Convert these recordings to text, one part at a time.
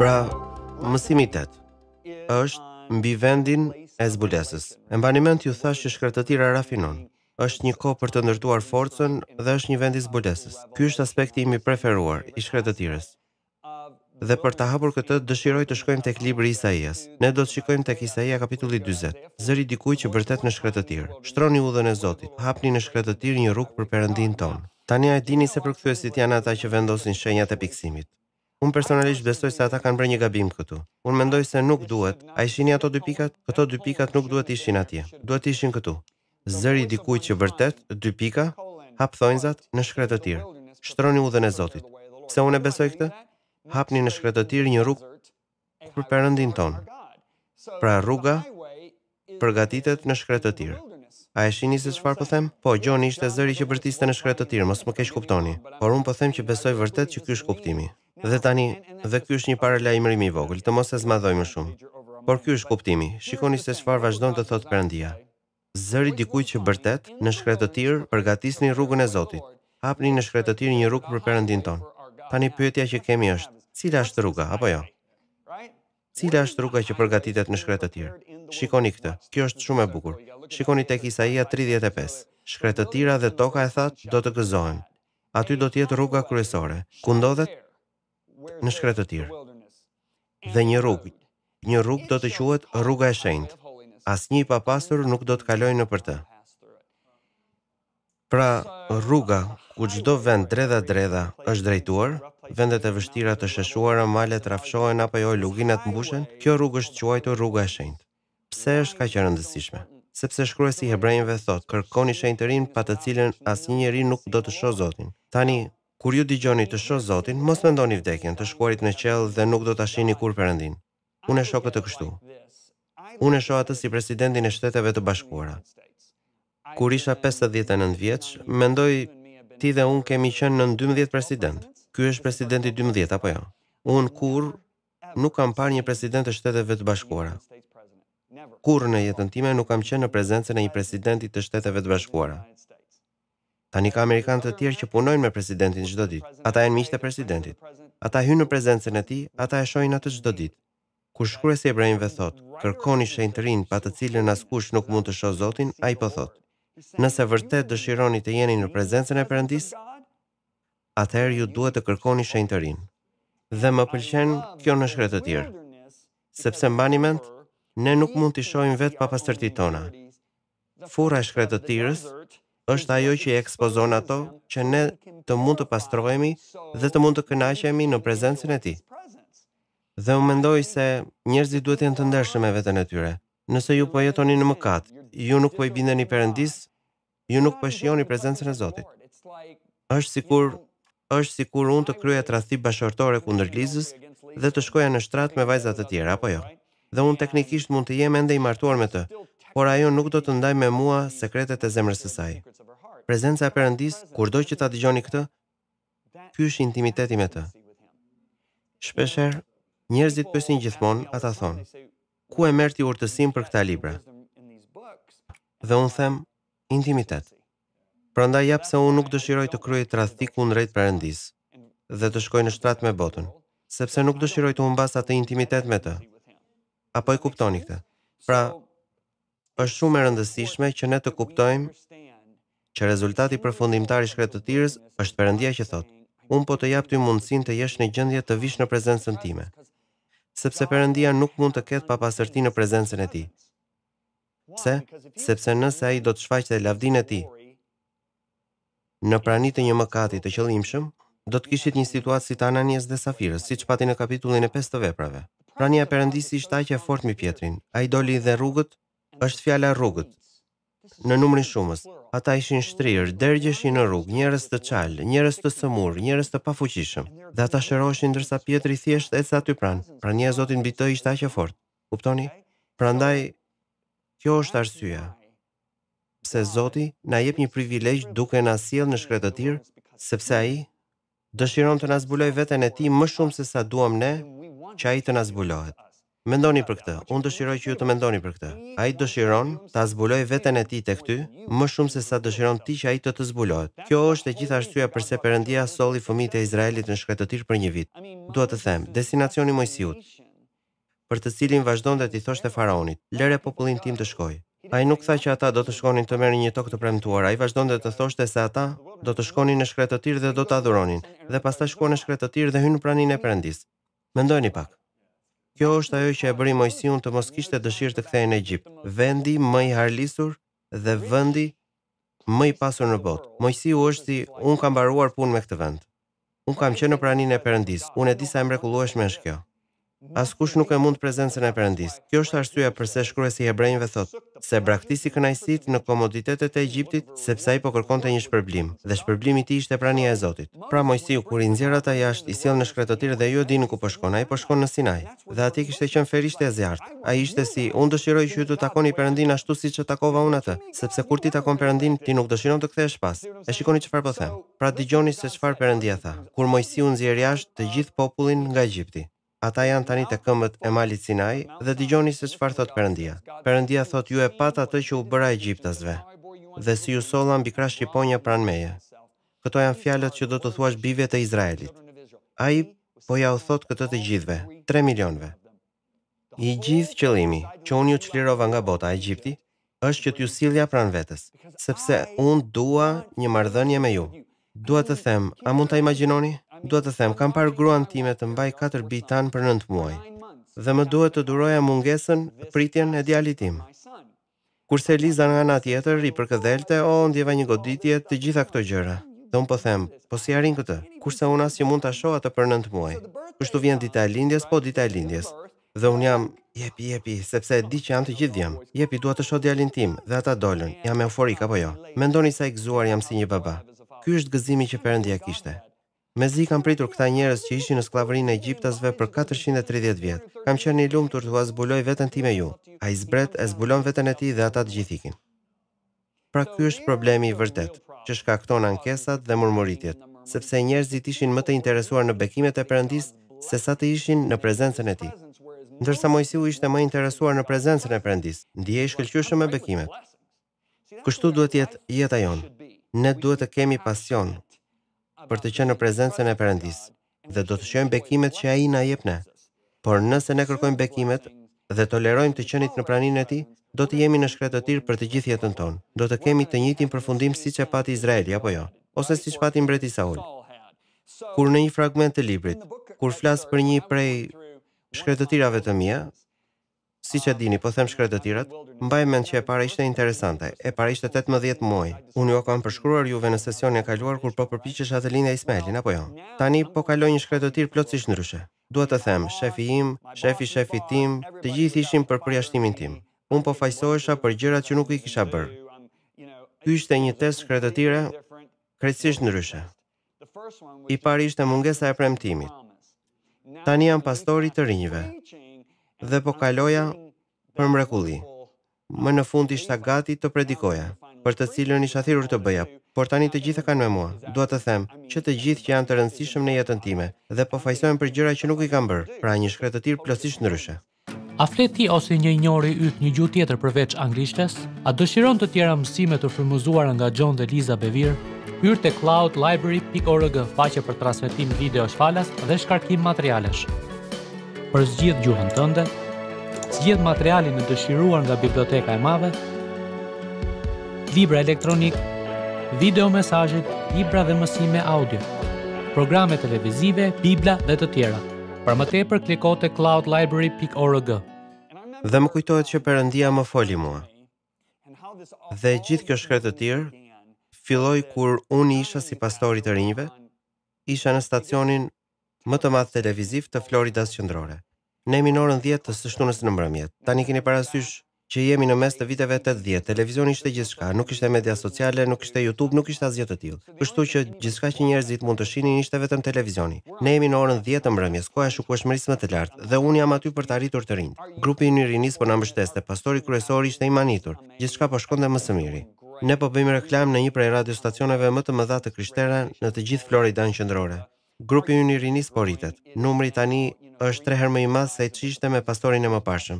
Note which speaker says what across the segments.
Speaker 1: Pra, mësimi tet është mbi vendin e zbulesës. E ju thash që shkretëtira rafinon. është një ko për të ndërtuar forcën dhe është një vend i zbulesës. Ky është aspekti imi preferuar i shkretëtires. Dhe për të hapur këtë, dëshiroj të shkojmë të klibri Isaias. Ne do të shikojmë të kisaia kapitulli 20. Zëri dikuj që vërtet në shkretëtir. Shtroni u dhe në zotit. Hapni në shkretëtir një rukë për perëndin tonë. Tani a e dini se për janë ata që vendosin shenjat e piksimit. Unë personalisht besoj se ata kanë bërë një gabim këtu. Unë mendoj se nuk duhet. A ishin ato dy pikat? Këto dy pikat nuk duhet ishin atje. Duhet ishin këtu. Zëri dikuj që vërtet, dy pika, hap thonjzat në shkretë të tirë. Shtroni udhën e Zotit. Se unë e besoj këtë? Hapni në shkretë të tirë një rrugë për përëndin tonë. Pra rruga përgatitet në shkretë të tirë. A e shihni se çfarë po them? Po, Gjoni ishte zëri që vërtiste në shkretë mos më keq kuptoni. Por un po them që besoj vërtet që ky është kuptimi. Dhe tani, dhe ky është një paralajmërim i vogël, të mos e zmadhoj më shumë. Por ky është kuptimi. Shikoni se çfarë vazhdon të thotë Perëndia. Zëri dikujt që vërtet në shkretëtir përgatisni rrugën e Zotit. Hapni në shkretëtir një rrugë për Perëndin ton. Tani pyetja që kemi është, cila është rruga apo jo? Cila është rruga që përgatitet në shkretëtir? Shikoni këtë. Kjo është shumë e bukur. Shikoni tek Isaia 35. Shkretëtira dhe toka e thatë do të gëzohen. Aty do të jetë rruga kryesore. Ku ndodhet? në shkretë të tirë. Dhe një rrugë, një rrugë do të quhet rruga e shenjtë. Asnjë i papastër nuk do të kalojë nëpër të. Pra, rruga ku çdo vend dredha dredha është drejtuar, vendet e vështira të sheshuara, malet rafshohen apo jo luginat të mbushen, kjo rrugë është quajtur rruga e shenjtë. Pse është kaq e rëndësishme? Sepse shkruesi i hebrejve thotë, kërkoni shenjtërinë pa të cilën asnjëri nuk do të shohë Zotin. Tani, Kur ju dëgjoni të shoh Zotin, mos mendoni vdekjen, të shkuarit në qell dhe nuk do ta shihni kur Perëndin. Unë e shoh këtë kështu. Unë e shoh atë si presidentin e Shteteve të Bashkuara. Kur isha 59 vjeç, mendoj ti dhe unë kemi qenë në 12 president. Ky është presidenti 12 apo jo? Unë kur nuk kam parë një president të Shteteve të Bashkuara. Kur në jetën time nuk kam qenë në prezencën e një presidenti të Shteteve të Bashkuara. Tani ka Amerikanë të tjerë që punojnë me presidentin çdo ditë. Ata e në miqë të presidentit. Ata hynë në prezencën e ti, ata e shojnë atë çdo ditë. Kur shkure si Ebrahimve thot, kërkoni shenjtërinë të rinë pa të cilën askush nuk mund të shohë zotin, a i po thot. Nëse vërtet dëshironi të jeni në prezencën e përëndis, atëherë ju duhet të kërkoni shenjtërinë. të rinë. Dhe më pëlqen kjo në shkretë të tjerë. Sepse mbani mend, ne nuk mund të shohim vetë pa tona. e shkretë të është ajo që i ekspozon ato që ne të mund të pastrohemi dhe të mund të kënaqemi në prezencën e tij. Dhe u mendoj se njerëzit duhet jenë të ndershëm me veten e tyre. Nëse ju po jetoni në mëkat, ju nuk po i bindeni Perëndis, ju nuk po shihoni prezencën e Zotit. Është sikur është sikur unë të të tradhti bashkëtorë kundër Lizës dhe të shkoja në shtrat me vajzat të tjera apo jo. Dhe unë teknikisht mund të jem ende i martuar me të, por ajo nuk do të ndaj me mua sekretet e zemrës së saj. Prezenca e Perëndis, kurdo që ta dëgjoni këtë, ky është intimiteti me të. Shpeshherë njerëzit pyesin gjithmonë ata thon, ku e merrti urtësinë për këta libra? Dhe un them, intimitet. Prandaj jap se un nuk dëshiroj të kryej tradhtikun drejt Perëndis dhe të shkoj në shtrat me botën, sepse nuk dëshiroj të humbas atë intimitet me të. Apo e kuptoni këtë? Pra, është shumë e rëndësishme që ne të kuptojmë që rezultati përfundimtar i shkretëtirës është përëndia që thotë, unë po të japë të mundësin të jesh në gjëndje të vish në prezencën time, sepse përëndia nuk mund të ketë pa pasërti në prezencën e ti. Pse? Sepse nëse a i do të shfaqë dhe lavdin e ti, në pranit e një mëkati të qëllimshëm, do të kishit një situatë si të ananjes dhe safirës, si që pati në kapitullin e 5 të veprave. Prania përëndisi ishtaj që e fort mi pjetrin, a i doli dhe rrugët është fjala rrugët. Në numrin shumës, ata ishin shtrir, dergjeshin në rrugë, njerëz të çal, njerëz të sëmur, njerëz të pafuqishëm. Dhe ata shëroheshin ndërsa Pietri thjesht ecë aty pranë. Pra një e Zotin mbi të ishte aq e fortë. Kuptoni? Prandaj kjo është arsyja. pse Zoti na jep një privilegj duke na sjell në shkretë të tirë, sepse ai dëshiron të na vetën veten e tij më shumë se sa duam ne që ai të na Mendoni për këtë, unë dëshiroj që ju të mendoni për këtë. A i dëshiron të azbuloj vetën e ti të këty, më shumë se sa dëshiron ti që a i të të zbulojt. Kjo është e gjitha ashtuja përse përëndia soli fëmijët e Izraelit në shkretëtir për një vit. Dua të them, destinacioni mojësijut, për të cilin vazhdon dhe ti thosht e faraonit, lere popullin tim të shkoj. A i nuk tha që ata do të shkonin të merë një tokë të premtuar, a i vazhdo dhe të thoshte se ata do të shkonin në shkretë dhe do të adhuronin, dhe pas ta shkonin në shkretë të tirë dhe hynë pranin e përëndis. Mendojni pak, Kjo është ajo që e bëri Mojsiu të mos kishte dëshirë të kthehej në Egjipt, vendi më i harlisur dhe vendi më i pasur në botë. Mojsiu është si un ka mbaruar punën me këtë vend. Un kam qenë në praninë e Perëndis. Un e di sa e mrekullueshme është kjo. Mhm. Askush nuk e mund prezencën e Perëndis. Kjo është arsyeja pse shkruesi i Hebrejve thotë se braktisi kënaqësitë në komoditetet e Egjiptit, sepse ai po kërkonte një shpërblim, dhe shpërblimi i tij ishte prania e Zotit. Pra Mojsiu kur i nxjerr ata jashtë, i sjell në shkretëtirë dhe ju e dini ku po shkon ai, po shkon në Sinaj. Dhe aty kishte qenë ferishtë e zjarrt. Ai ishte si, un dëshiroj që ju të takoni Perëndin ashtu siç e takova unë atë, sepse kur ti takon Perëndin, ti nuk dëshiron të kthehesh pas. E shikoni çfarë po them. Pra dëgjoni se çfarë Perëndia tha. Kur Mojsiu nxjerr jashtë të gjithë popullin nga Egjipti, Ata janë tani të këmbët e Malit Sinai dhe dëgjoni se çfarë thot Perëndia. Perëndia thot ju e pat atë që u bëra egjiptasve. Dhe si ju solla mbi krah shqiponja pran meje. Këto janë fjalët që do të thuash bijve të Izraelit. Ai po ja u thot këto të gjithve, 3 milionëve. I gjithë qëllimi që unë ju çlirova nga bota e Egjiptit është që t'ju sillja pran vetes, sepse unë dua një marrëdhënie me ju. Dua të them, a mund ta imagjinoni? duhet të them, kam parë gruan time të mbaj 4 bitan për 9 muaj, dhe më duhet të duroja mungesën pritjen e djalit tim. Kurse Liza nga nga tjetër, i për këdhelte, o, ndjeva një goditje të gjitha këto gjëra. Dhe unë po them, po si arin këtë, kurse unë asë që mund të shoh atë për 9 muaj. Kështu vjen dita e lindjes, po dita e lindjes. Dhe unë jam, jepi, jepi, sepse e di që janë të gjithë jam. Jepi, duhet të shoh djalin tim, dhe ata dolën. jam euforik, apo jo. Mendoni sa i gëzuar jam si një baba. Ky është gëzimi që Perëndia kishte. Me zi kam pritur këta njerës që ishi në sklavërin e Egyptasve për 430 vjetë. Kam qërë një lumë tërë të azbuloj vetën ti me ju. A i zbret e zbulon vetën e ti dhe ata të gjithikin. Pra ky është problemi i vërtet, që shkakton ankesat dhe murmuritjet, sepse njerëzit ishin më të interesuar në bekimet e Perëndis se sa të ishin në prezencën e tij. Ndërsa Mojsiu ishte më interesuar në prezencën e Perëndis, ndiej shkëlqyeshëm me bekimet. Kështu duhet jetë jeta jonë. Ne duhet të kemi pasion, për të qenë në prezencën e Perëndisë dhe do të shojmë bekimet që ai na jep ne. Por nëse ne kërkojmë bekimet dhe tolerojmë të qenit në praninë e tij, do të jemi në shkretë të për të gjithë jetën tonë. Do të kemi të njëjtin përfundim siç e pati Izraeli apo jo, ose siç pati mbreti Saul. Kur në një fragment të librit, kur flas për një prej shkretëtirave të mia, Si që dini, po them shkretë të tirat, mbaj mend që e para ishte interesante, e para ishte 18 muaj. Unë jo kam përshkruar juve në sesion e kaluar kur po përpichesh atë linja Ismailin, apo jo? Tani po kaloj një shkretë të tirë plotësisht ndryshe. Duhet të them, shefi im, shefi shefi tim, të gjithë ishim për përjashtimin tim. Unë po fajsohesha për gjërat që nuk i kisha bërë. Ky ishte një test shkretë të tire, krejtësisht ndryshe. I pari ishte mungesa e premtimit. Tani jam pastori të rinjve dhe po kaloja për mrekulli. Më në fund ishta gati të predikoja, për të cilën isha thirur të bëja, por tani të gjithë kanë me mua. Dua të them që të gjithë që janë të rëndësishëm në jetën time dhe po fajsojmë për gjëra që nuk i kam bërë, pra një shkretë të tirë plësisht ndryshe. A flet ti ose një njëri yt një gjuhë tjetër përveç anglishtes? A dëshiron të tjera mësime të frymëzuara nga John dhe Liza Bevir? Hyr te cloudlibrary.org faqe për transmetim video falas dhe shkarkim materialesh për zgjith gjuhën tënde, zgjith materialin e dëshiruar nga biblioteka e mave, libra elektronik, video mesajit, libra dhe mësime audio, programe televizive, bibla dhe të tjera. Për më tepër kliko të cloudlibrary.org. Dhe më kujtojt që përëndia më foli mua. Dhe gjithë kjo shkretë të tjërë, filloj kur unë isha si pastorit të rinjve, isha në stacionin më të madh televiziv të Floridas qendrore. Ne Në orën 10 të shtunës në mbrëmjet. Tani keni parasysh që jemi në mes të viteve 80, televizioni ishte gjithçka, nuk kishte media sociale, nuk kishte YouTube, nuk kishte asgjë të tillë. Kështu që gjithçka që njerëzit mund të shihnin ishte vetëm televizioni. Ne jemi në orën 10 të mbrëmjes, koha e shkuashmërisë më të lartë dhe unë jam aty për të arritur të rinj. Grupi i Nirinis po na mbështeste, pastori kryesor ishte i manitur. Gjithçka po shkonte më së miri. Ne po bëjmë reklam në një prej radiostacioneve më të mëdha të kriterave në të gjithë Floridën qendrore. Grupi i rinis po rritet. Numri tani është treher herë më i madh se ç'ishte me pastorin e mëparshëm.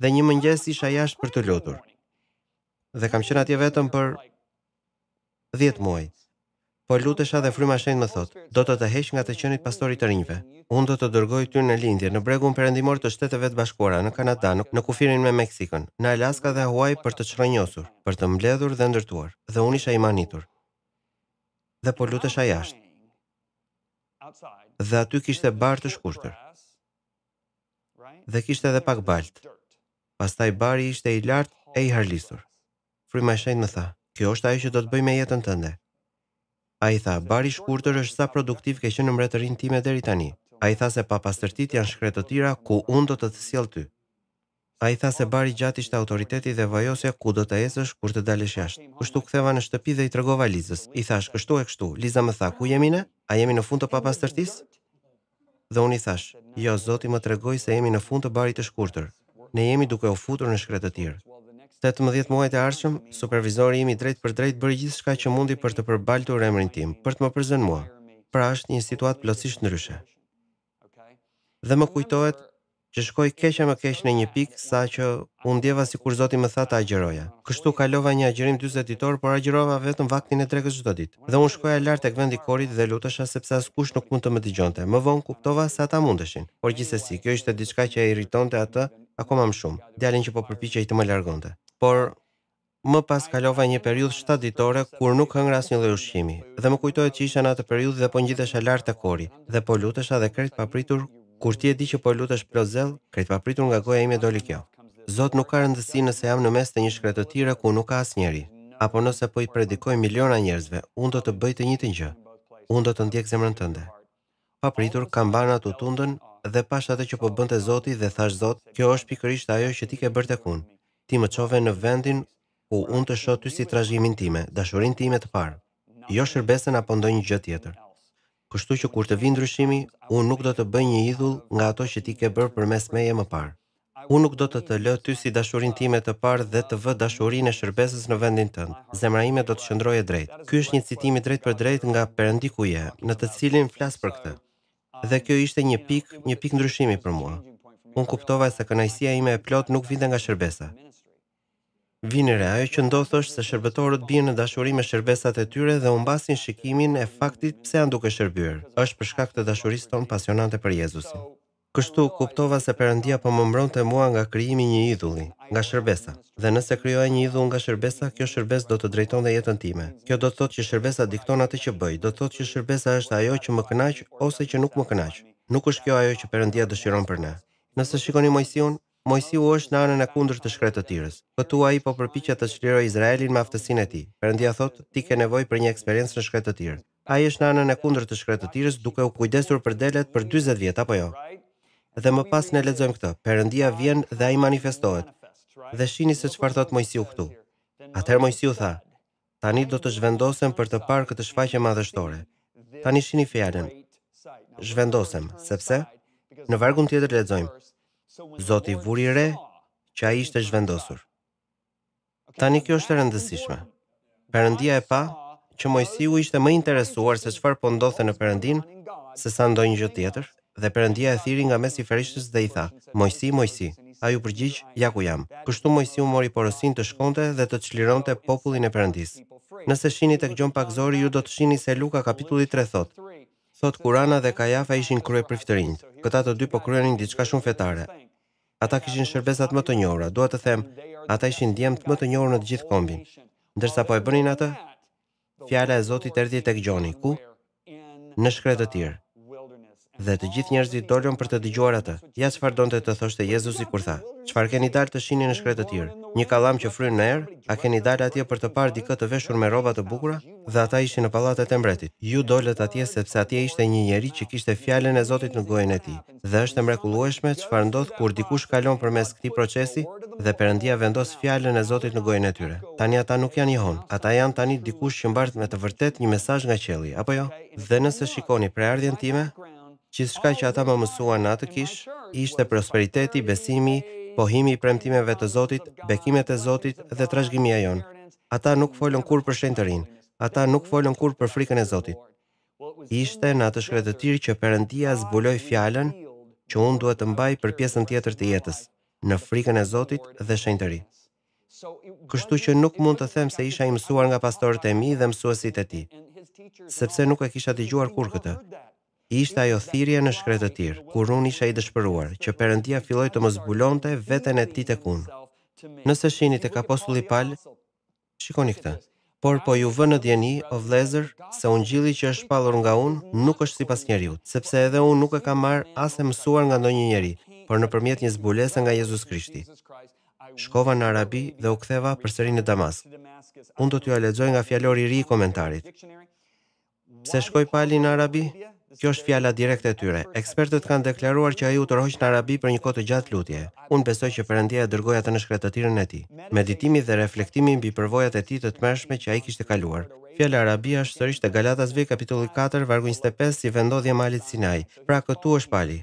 Speaker 1: Dhe një mëngjes isha jashtë për të lutur. Dhe kam qenë atje vetëm për 10 muaj. Po lutesha dhe fryma shenjt më thot, do të të heq nga të qenit pastorit të rinjve. Unë do të dërgoj ty në lindje në bregun përendimor të shteteve të bashkora në Kanada, në kufirin me Meksikën, në Alaska dhe Hawaii për të qërënjosur, për të mbledhur dhe ndërtuar. Dhe unë isha imanitur. Dhe po lutesha jashtë dhe aty kishte barë të shkurtër, dhe kishte edhe pak Pas Pastaj bari ishte i lartë e i harlisur. Frima shenjë më tha, kjo është ajo që do të bëj me jetën tënde. A i tha, bari shkurtër është sa produktiv ke që në mretërin time deri tani. A i tha se pa pastërtit janë shkretë të tira ku unë do të të sjellë ty. A i tha se bari gjatë ishte autoriteti dhe vajosja ku do të esësh kur të dalësh jashtë. Kështu këtheva në shtëpi dhe i tregova Lizës. I thash, kështu e kështu. Liza më tha, ku jemi ne? A jemi në fund të papas Dhe unë i thash, jo, zoti më tregoj se jemi në fund të bari të shkurtër. Ne jemi duke u futur në shkretë të tjërë. 18 muaj të ardhshëm, supervizori imi drejt për drejt bëri gjithçka që mundi për të përballtur emrin tim, për të më përzënë mua. Pra është një situatë plotësisht ndryshe. Dhe më kujtohet që shkoj keqe më keqe në një pikë sa që unë djeva si kur zoti më tha të agjeroja. Kështu kalova një agjerim 20 ditor, por agjerova vetëm vaktin e tregës gjithë ditë. Dhe unë shkoja lartë e këvendi korit dhe lutësha sepse as kush nuk mund të më digjonte. Më vonë kuptova se ata mundeshin. Por gjithsesi, si, kjo ishte diçka që e irritonte atë akoma më shumë. Djalin që po i të më largonte. Por Më pas kalova një periudhë 7 ditore kur nuk hëngra asnjë lloj ushqimi dhe më kujtohet që isha në atë periudhë dhe po ngjitesha lart te kori dhe po lutesha dhe kret papritur kur ti e di që po lutesh plot zell, krejt papritur nga goja ime doli kjo. Zot nuk ka rëndësi nëse jam në mes të një shkretë të tjera ku nuk ka asnjëri, apo nëse po i predikoj miliona njerëzve, unë do të bëj të njëjtin gjë. Unë do të ndjek zemrën tënde. Papritur kam bën të tundën dhe pash atë që po bënte Zoti dhe thash Zot, kjo është pikërisht ajo që ti ke bërë tek unë. Ti më çove në vendin ku unë të shoh ty si trajimin time, dashurinë time të parë, jo shërbesën apo ndonjë gjë tjetër kështu që kur të vinë ndryshimi, unë nuk do të bëj një idhull nga ato që ti ke bërë për mes meje më parë. Unë nuk do të të lë ty si dashurin time të parë dhe të vë dashurin e shërbesës në vendin tënd. Zemra ime do të qëndrojë drejt. Ky është një citim i për drejt nga Perëndiku je, në të cilin flas për këtë. Dhe kjo ishte një pik, një pik ndryshimi për mua. Unë kuptova se kënaqësia ime e plot nuk vinte nga shërbesa, Vinë re ajo që ndodh është se shërbëtorët bien në dashuri me shërbesat e tyre dhe humbasin shikimin e faktit pse janë duke shërbyer. Është për shkak të dashurisë tonë pasionante për Jezusin. Kështu kuptova se Perëndia po më mbronte mua nga krijimi një idhulli, nga shërbesa. Dhe nëse krijoja një idhull nga shërbesa, kjo shërbesë do të drejtonte jetën time. Kjo do të thotë që shërbesa dikton atë që bëj, do të thotë që shërbesa është ajo që më kënaq ose që nuk më kënaq. Nuk është kjo ajo që Perëndia dëshiron për ne. Nëse shikoni Mojsiun, Mojsiu është në anën e kundër të shkretë të tirës. Këtu a i po përpicja të shlirë Izraelin me aftësin e ti. Përëndia thot, ti ke nevoj për një eksperiencë në shkretë të tirë. A i është në anën e kundër të shkretë të tirës duke u kujdesur për delet për 20 vjetë, apo jo? Dhe më pas në ledzojmë këtë, përëndia vjen dhe a i manifestohet. Dhe shini se qëfar thot Mojsiu këtu. Ater Mojsiu tha, tani do të zhvendosem për të parë këtë madhështore. Tani shini sepse? Në vargun tjetër lexojmë, Zoti vuri re që a ishte zhvendosur. Tani kjo është rëndësishme. Perëndia e pa që Mojsiu ishte më interesuar se çfarë po ndodhte në përëndin, se sa ndonjë gjë tjetër dhe Perëndia e thiri nga mes i ferishtës dhe i tha: "Mojsi, Mojsi." Ai u përgjigj: "Ja ku jam." Kështu Mojsiu mori porosin të shkonte dhe të çlironte popullin e përëndis. Nëse shini tek këgjon Pak Zori ju do të shihni se Luka kapitulli 3 thot thot Kurana dhe Kajafa ishin krye përfitërinj. Këta të dy po kryenin diçka shumë fetare. Ata kishin shërbesat më të njohura, dua të them, ata ishin djemt më të njohur në të gjithë kombin. Ndërsa po e bënin atë, fjala e Zotit erdhi tek Gjoni, ku në shkretë të tjerë dhe të gjithë njerëzit dolën për të dëgjuar atë. Ja çfarë donte të thoshte Jezusi kur tha: "Çfarë keni dalë të shihni në shkretë të tjerë? Një kallam që fryn në erë? A keni dalë atje për të parë dikë të veshur me rroba të bukura?" Dhe ata ishin në pallatet e mbretit. Ju dolët atje sepse atje ishte një njeri që kishte fjalën e Zotit në gojën e tij. Dhe është e mrekullueshme çfarë ndodh kur dikush kalon përmes këtij procesi dhe Perëndia vendos fjalën e Zotit në gojën e tyre. Tani ata nuk janë njëhon. Ata janë tani dikush që mbart me të vërtetë një mesazh nga qielli, apo jo? Dhe nëse shikoni prej ardhjën time, Qisë shka që ata më mësua në atë kish, ishte prosperiteti, besimi, pohimi i premtimeve të Zotit, bekimet e Zotit dhe trashgimi a jonë. Ata nuk folën kur për shenë të rinë, ata nuk folën kur për frikën e Zotit. Ishte në atë shkretë të tiri që përëndia zbuloj fjallën që unë duhet të mbaj për pjesën tjetër të jetës, në frikën e Zotit dhe shenë të rinë. Kështu që nuk mund të them se isha i mësuar nga pastorët e mi dhe mësuesit e tij, sepse nuk e kisha dëgjuar kur këtë ishte ajo thirje në shkretë të tirë, kur unë isha i dëshpëruar, që përëndia filloj të më zbulonte vetën e ti të kunë. Nëse shihni të apostulli palë, shikoni këta. Por po ju vë në djeni, o vlezër, se unë që është palur nga unë, nuk është si pas sepse edhe unë nuk e ka as asë mësuar nga ndonjë njeri, por në përmjet një zbulese nga Jezus Krishti. Shkova në Arabi dhe u ktheva për në Damask. Unë do t'ju alezoj nga i ri i komentarit. Pse shkoi pali në Arabi? Kjo është fjala direkte e tyre. Ekspertët kanë deklaruar që ai u tërhoq në Arabi për një kohë të gjatë lutje. Unë besoj që Perëndia e dërgoi atë në shkretëtirën e tij. Meditimi dhe reflektimi mbi përvojat e tij të tmerrshme që ai kishte kaluar. Fjala arabia është sërish te Galatas kapitulli 4 vargu 25 si vendodhje malit Sinai. Pra këtu është pali.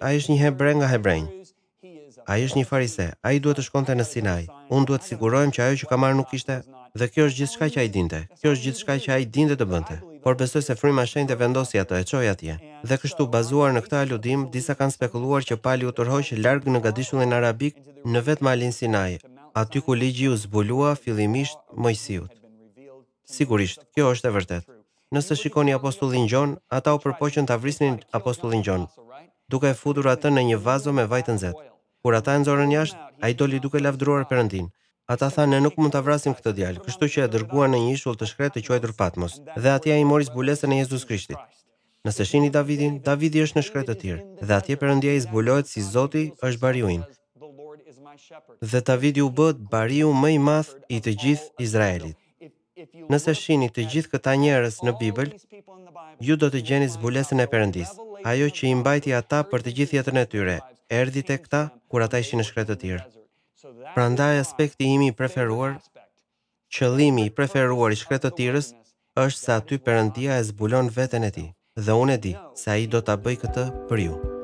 Speaker 1: Ai është një hebre nga hebrej. Ai është një farise. Ai duhet të shkonte në Sinai. Unë duhet të sigurojmë që ajo që ka marrë nuk ishte dhe kjo është gjithçka që ai dinte. Kjo është gjithçka që ai dinte të bënte por besoj se fryma shenjtë e vendosi ato e çoj atje. Dhe kështu bazuar në këtë aludim, disa kanë spekuluar që pali u tërhoq larg në Gadishullin Arabik, në vetë malin Sinai, aty ku ligji u zbulua fillimisht Mojsiut. Sigurisht, kjo është e vërtetë. Nëse shikoni apostullin Gjon, ata u përpoqën ta vrisnin apostullin Gjon, duke e futur atë në një vazo me vaj të nxehtë. Kur ata e nxorën jashtë, ai doli duke lavdruar përëndinë. Ata tha ne nuk mund ta vrasim këtë djalë, kështu që e dërguan në një ishull të shkretë të quajtur Patmos, dhe atje ai mori zbulesën e Jezus Krishtit. Nëse shihni Davidin, Davidi është në shkretë të tjerë, dhe atje Perëndia i zbulohet si Zoti është bariu i Dhe Davidi u bë bariu më i madh i të gjithë Izraelit. Nëse shihni të gjithë këta njerëz në Bibël, ju do të gjeni zbulesën e Perëndisë, ajo që i mbajti ata për të gjithë jetën e tyre. Erdhi tek këta, kur ata ishin në shkretë të tjerë. Pra ndaj aspekti imi preferuar, qëlimi i preferuar i shkretë të tirës, është sa ty përëndia e zbulon vetën e ti, dhe unë e di, sa i do të bëj këtë për ju.